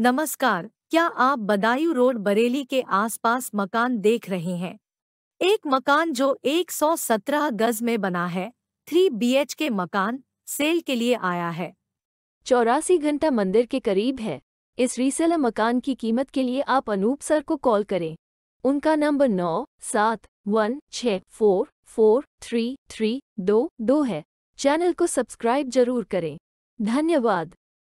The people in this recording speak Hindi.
नमस्कार क्या आप बदायूं रोड बरेली के आसपास मकान देख रहे हैं एक मकान जो 117 गज में बना है थ्री बीएचके मकान सेल के लिए आया है चौरासी घंटा मंदिर के करीब है इस रीसेलर मकान की कीमत के लिए आप अनूप सर को कॉल करें उनका नंबर नौ सात वन छ फोर फोर थ्री थ्री दो दो है चैनल को सब्सक्राइब जरूर करें धन्यवाद